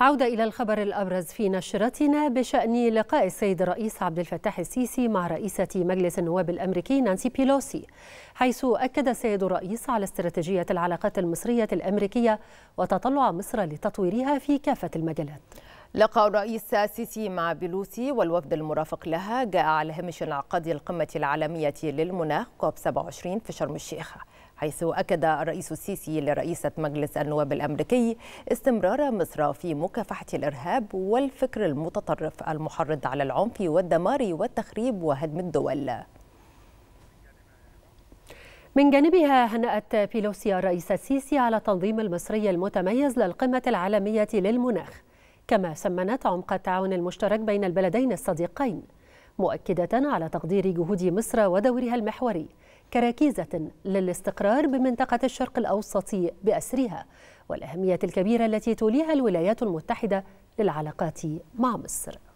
عودة إلى الخبر الأبرز في نشرتنا بشأن لقاء السيد الرئيس عبد الفتاح السيسي مع رئيسة مجلس النواب الأمريكي نانسي بيلوسي حيث أكد السيد الرئيس على استراتيجية العلاقات المصرية الأمريكية وتطلع مصر لتطويرها في كافة المجالات لقى الرئيس السيسي مع بيلوسي والوفد المرافق لها جاء على هامش انعقاد القمة العالمية للمناخ كوب 27 في شرم الشيخ حيث أكد الرئيس السيسي لرئيسة مجلس النواب الأمريكي استمرار مصر في مكافحة الإرهاب والفكر المتطرف المحرض على العنف والدمار والتخريب وهدم الدول من جانبها هنأت بيلوسي الرئيس السيسي على تنظيم المصري المتميز للقمة العالمية للمناخ كما سمنت عمق التعاون المشترك بين البلدين الصديقين مؤكدة على تقدير جهود مصر ودورها المحوري كركيزة للاستقرار بمنطقة الشرق الأوسط بأسرها والأهمية الكبيرة التي توليها الولايات المتحدة للعلاقات مع مصر